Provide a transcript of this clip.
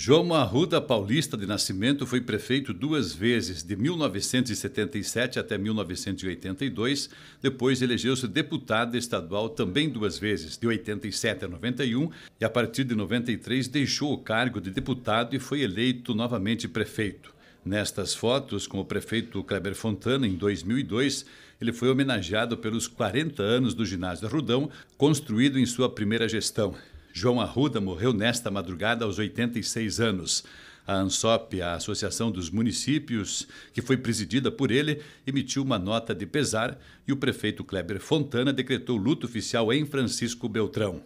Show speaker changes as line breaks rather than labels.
João Arruda Paulista de Nascimento foi prefeito duas vezes, de 1977 até 1982. Depois elegeu-se deputado estadual também duas vezes, de 87 a 91, e a partir de 93 deixou o cargo de deputado e foi eleito novamente prefeito. Nestas fotos, com o prefeito Kleber Fontana, em 2002, ele foi homenageado pelos 40 anos do ginásio Arrudão, Rudão, construído em sua primeira gestão. João Arruda morreu nesta madrugada aos 86 anos. A ANSOP, a Associação dos Municípios, que foi presidida por ele, emitiu uma nota de pesar e o prefeito Kleber Fontana decretou luto oficial em Francisco Beltrão.